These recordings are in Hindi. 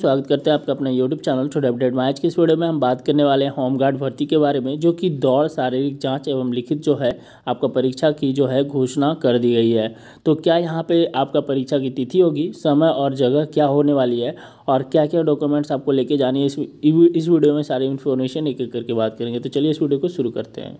स्वागत करते हैं आपका अपना यूट्यूब चैनल छोटे अपडेट में आज की इस वीडियो में हम बात करने वाले हैं होमगार्ड भर्ती के बारे में जो कि दौड़ शारीरिक जांच एवं लिखित जो है आपका परीक्षा की जो है घोषणा कर दी गई है तो क्या यहाँ पे आपका परीक्षा की तिथि होगी समय और जगह क्या होने वाली है और क्या क्या डॉक्यूमेंट्स आपको लेके जानी है इस इस वीडियो में सारी इन्फॉर्मेशन एक एक करके बात करेंगे तो चलिए इस वीडियो को शुरू करते हैं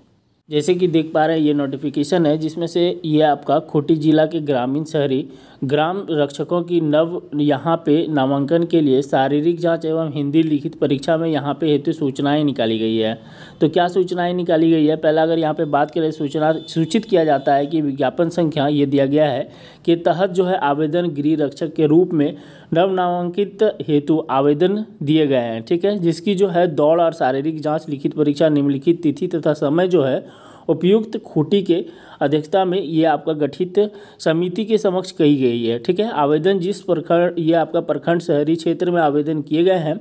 जैसे कि देख पा रहे हैं ये नोटिफिकेशन है जिसमें से ये आपका खूंटी जिला के ग्रामीण शहरी ग्राम रक्षकों की नव यहाँ पे नामांकन के लिए शारीरिक जांच एवं हिंदी लिखित परीक्षा में यहाँ पे हेतु सूचनाएं निकाली गई है तो क्या सूचनाएं निकाली गई है पहला अगर यहाँ पे बात करें सूचना सूचित किया जाता है कि विज्ञापन संख्या ये दिया गया है के तहत जो है आवेदन गृह रक्षक के रूप में नव नामांकित हेतु आवेदन दिए गए हैं ठीक है जिसकी जो है दौड़ और शारीरिक जाँच लिखित परीक्षा निम्नलिखित तिथि तथा समय जो है उपयुक्त खूटी के अध्यक्षता में ये आपका गठित समिति के समक्ष कही गई है ठीक है आवेदन जिस प्रखंड ये आपका प्रखंड शहरी क्षेत्र में आवेदन किए गए हैं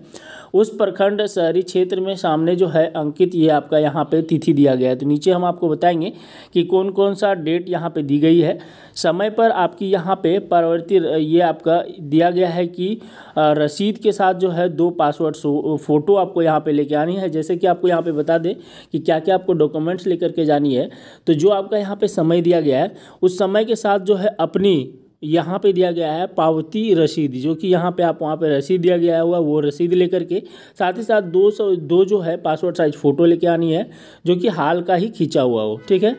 उस प्रखंड शहरी क्षेत्र में सामने जो है अंकित ये आपका यहाँ पे तिथि दिया गया है तो नीचे हम आपको बताएंगे कि कौन कौन सा डेट यहाँ पे दी गई है समय पर आपकी यहाँ पे परवर्ती ये आपका दिया गया है कि रसीद के साथ जो है दो पासवर्ड फ़ोटो आपको यहाँ पे लेके आनी है जैसे कि आपको यहाँ पे बता दें कि क्या क्या आपको डॉक्यूमेंट्स लेकर के जानी है तो जो आपका यहाँ पे समय दिया गया है उस समय के साथ जो है अपनी यहाँ पे दिया गया है पावती रसीद जो कि यहाँ पे आप वहाँ पे रसीद दिया गया हुआ वो रसीद लेकर के साथ ही साथ दो सौ दो जो है पासपोर्ट साइज फ़ोटो लेके आनी है जो कि हाल का ही खींचा हुआ हो ठीक है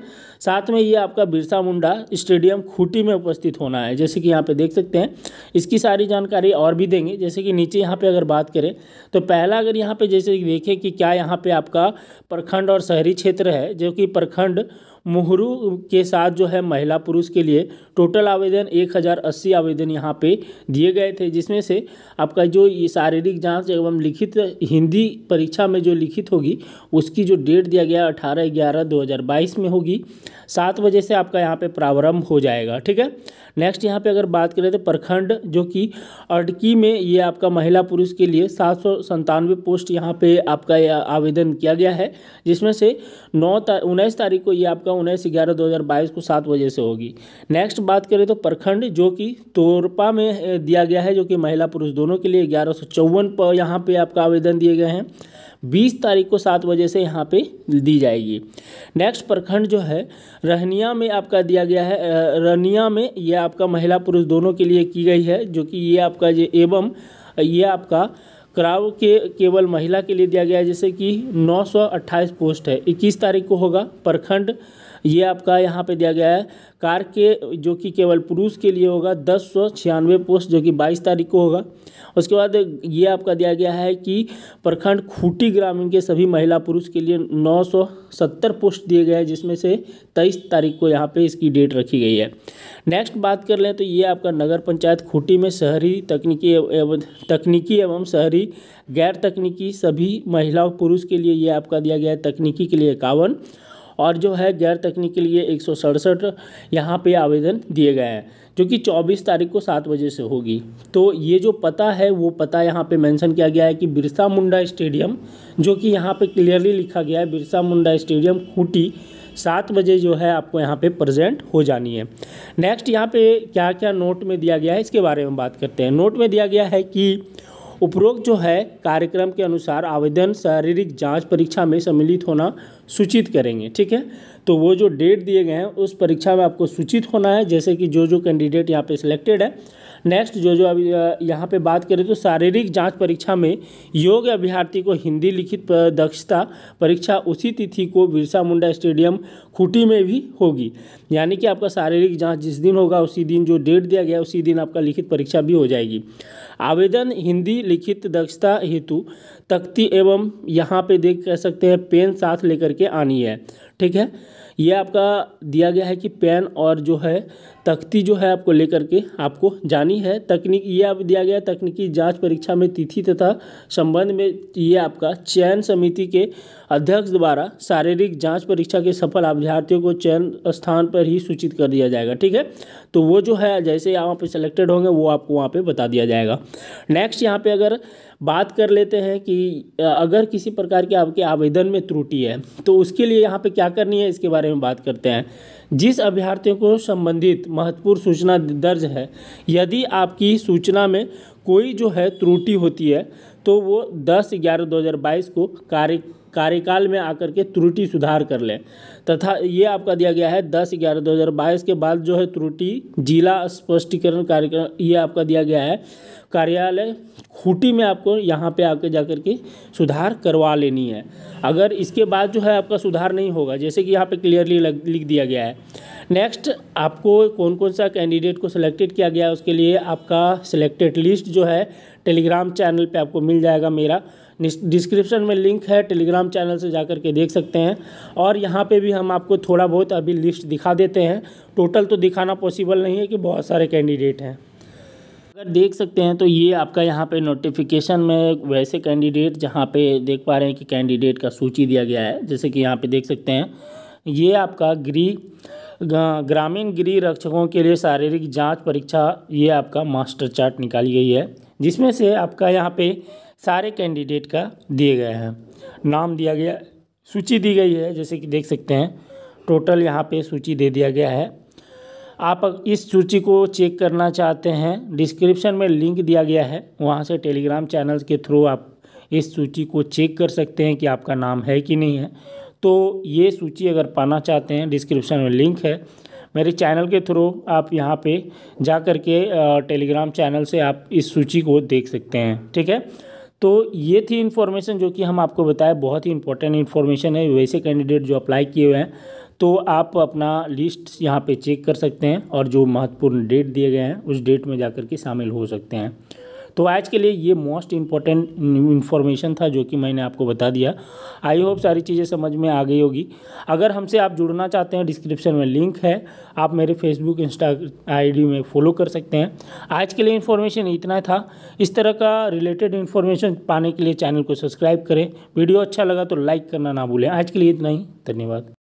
साथ में ये आपका बिरसा मुंडा स्टेडियम खूटी में उपस्थित होना है जैसे कि यहाँ पे देख सकते हैं इसकी सारी जानकारी और भी देंगे जैसे कि नीचे यहाँ पे अगर बात करें तो पहला अगर यहाँ पे जैसे देखें कि क्या यहाँ पे आपका प्रखंड और शहरी क्षेत्र है जो कि प्रखंड मोहरू के साथ जो है महिला पुरुष के लिए टोटल आवेदन एक हज़ार अस्सी आवेदन यहाँ पे दिए गए थे जिसमें से आपका जो ये शारीरिक जांच एवं लिखित हिंदी परीक्षा में जो लिखित होगी उसकी जो डेट दिया गया अठारह ग्यारह दो हज़ार बाईस में होगी सात बजे से आपका यहाँ पे प्रारंभ हो जाएगा ठीक है नेक्स्ट यहाँ पे अगर बात करें तो प्रखंड जो कि अड़की में ये आपका महिला पुरुष के लिए सात सौ संतानवे पोस्ट यहाँ पे आपका आवेदन किया गया है जिसमें से नौ उन्नीस तारीख को ये आपका का उन्नीस ग्यारह दो हज़ार बाईस को सात बजे से होगी नेक्स्ट बात करें तो प्रखंड जो कि तोरपा में दिया गया है जो कि महिला पुरुष दोनों के लिए ग्यारह सौ चौवन पर यहाँ पर आपका आवेदन दिए गए हैं बीस तारीख को सात बजे से यहाँ पे दी जाएगी नेक्स्ट प्रखंड जो है रहनिया में आपका दिया गया है रहनिया में यह आपका महिला पुरुष दोनों के लिए की गई है जो कि ये आपका जो एवं ये आपका क्राव के केवल महिला के लिए दिया गया है जैसे कि नौ पोस्ट है 21 तारीख को होगा प्रखंड ये आपका यहाँ पे दिया गया है कार के जो कि केवल पुरुष के लिए होगा दस सौ छियानवे पोस्ट जो कि बाईस तारीख को होगा उसके बाद ये आपका दिया गया है कि प्रखंड खूटी ग्रामीण के सभी महिला पुरुष के लिए नौ सौ सत्तर पोस्ट दिए गए हैं जिसमें से तेईस तारीख को यहाँ पे इसकी डेट रखी गई है नेक्स्ट बात कर लें तो ये आपका नगर पंचायत खूटी में शहरी तकनीकी एवं तकनीकी एवं शहरी गैर तकनीकी सभी महिला पुरुष के लिए ये आपका दिया गया है तकनीकी के लिए इक्यावन और जो है गैर तकनीक के लिए एक सौ सड़सठ यहाँ पर आवेदन दिए गए हैं जो कि 24 तारीख को सात बजे से होगी तो ये जो पता है वो पता यहाँ पे मेंशन किया गया है कि बिरसा मुंडा स्टेडियम जो कि यहाँ पे क्लियरली लिखा गया है बिरसा मुंडा स्टेडियम खूटी सात बजे जो है आपको यहाँ पे प्रेजेंट हो जानी है नेक्स्ट यहाँ पे क्या क्या नोट में दिया गया है इसके बारे में बात करते हैं नोट में दिया गया है कि उपरोक्त जो है कार्यक्रम के अनुसार आवेदन शारीरिक जांच परीक्षा में सम्मिलित होना सूचित करेंगे ठीक है तो वो जो डेट दिए गए हैं उस परीक्षा में आपको सूचित होना है जैसे कि जो जो कैंडिडेट यहाँ पे सिलेक्टेड है नेक्स्ट जो जो अभी यहाँ पे बात करें तो शारीरिक जांच परीक्षा में योग अभ्यर्थी को हिंदी लिखित दक्षता परीक्षा उसी तिथि को बिरसा मुंडा स्टेडियम खूटी में भी होगी यानी कि आपका शारीरिक जांच जिस दिन होगा उसी दिन जो डेट दिया गया उसी दिन आपका लिखित परीक्षा भी हो जाएगी आवेदन हिंदी लिखित दक्षता हेतु तख्ती एवं यहाँ पे देख कह सकते हैं पेन साथ लेकर के आनी है ठीक है ये आपका दिया गया है कि पेन और जो है तख्ती जो है आपको लेकर के आपको जानी है तकनीक ये आप दिया गया तकनीकी जांच परीक्षा में तिथि तथा संबंध में ये आपका चयन समिति के अध्यक्ष द्वारा शारीरिक जांच परीक्षा के सफल अभ्यर्थियों को चयन स्थान पर ही सूचित कर दिया जाएगा ठीक है तो वो जो है जैसे यहाँ पर सेलेक्टेड होंगे वो आपको वहाँ पर बता दिया जाएगा नेक्स्ट यहाँ पर अगर बात कर लेते हैं कि अगर किसी प्रकार के आपके आवेदन में त्रुटि है तो उसके लिए यहाँ पे क्या करनी है इसके बारे में बात करते हैं जिस अभ्यर्थियों को संबंधित महत्वपूर्ण सूचना दर्ज है यदि आपकी सूचना में कोई जो है त्रुटि होती है तो वो दस ग्यारह दो को कार्य कार्यकाल में आकर के त्रुटि सुधार कर लें तथा ये आपका दिया गया है दस ग्यारह दो हज़ार बाईस के बाद जो है त्रुटि जिला स्पष्टीकरण कार्यक्रम ये आपका दिया गया है कार्यालय खूटी में आपको यहाँ पे आकर जाकर के सुधार करवा लेनी है अगर इसके बाद जो है आपका सुधार नहीं होगा जैसे कि यहाँ पे क्लियरली लिख दिया गया है नेक्स्ट आपको कौन कौन सा कैंडिडेट को सिलेक्टेड किया गया है उसके लिए आपका सिलेक्टेड लिस्ट जो है टेलीग्राम चैनल पे आपको मिल जाएगा मेरा डिस्क्रिप्शन में लिंक है टेलीग्राम चैनल से जा कर के देख सकते हैं और यहाँ पे भी हम आपको थोड़ा बहुत अभी लिस्ट दिखा देते हैं टोटल तो दिखाना पॉसिबल नहीं है कि बहुत सारे कैंडिडेट हैं अगर देख सकते हैं तो ये आपका यहाँ पे नोटिफिकेशन में वैसे कैंडिडेट जहाँ पे देख पा रहे हैं कि कैंडिडेट का सूची दिया गया है जैसे कि यहाँ पे देख सकते हैं ये आपका गृह ग्रामीण गृह रक्षकों के लिए शारीरिक जांच परीक्षा ये आपका मास्टर चार्ट निकाली गई है जिसमें से आपका यहाँ पे सारे कैंडिडेट का दिए गए हैं नाम दिया गया सूची दी गई है जैसे कि देख सकते हैं टोटल यहाँ पे सूची दे दिया गया है आप इस सूची को चेक करना चाहते हैं डिस्क्रिप्शन में लिंक दिया गया है वहाँ से टेलीग्राम चैनल के थ्रू आप इस सूची को चेक कर सकते हैं कि आपका नाम है कि नहीं है तो ये सूची अगर पाना चाहते हैं डिस्क्रिप्शन में लिंक है मेरे चैनल के थ्रू आप यहाँ पे जा कर के टेलीग्राम चैनल से आप इस सूची को देख सकते हैं ठीक है तो ये थी इन्फॉर्मेशन जो कि हम आपको बताए बहुत ही इंपॉर्टेंट इन्फॉर्मेशन है वैसे कैंडिडेट जो अप्लाई किए हुए हैं तो आप अपना लिस्ट यहाँ पे चेक कर सकते हैं और जो महत्वपूर्ण डेट दिए गए हैं उस डेट में जा कर के शामिल हो सकते हैं तो आज के लिए ये मोस्ट इम्पॉर्टेंट इन्फॉर्मेशन था जो कि मैंने आपको बता दिया आई होप सारी चीज़ें समझ में आ गई होगी अगर हमसे आप जुड़ना चाहते हैं डिस्क्रिप्शन में लिंक है आप मेरे फेसबुक इंस्टा आई में फॉलो कर सकते हैं आज के लिए इन्फॉर्मेशन इतना था इस तरह का रिलेटेड इन्फॉर्मेशन पाने के लिए चैनल को सब्सक्राइब करें वीडियो अच्छा लगा तो लाइक करना ना भूलें आज के लिए इतना ही धन्यवाद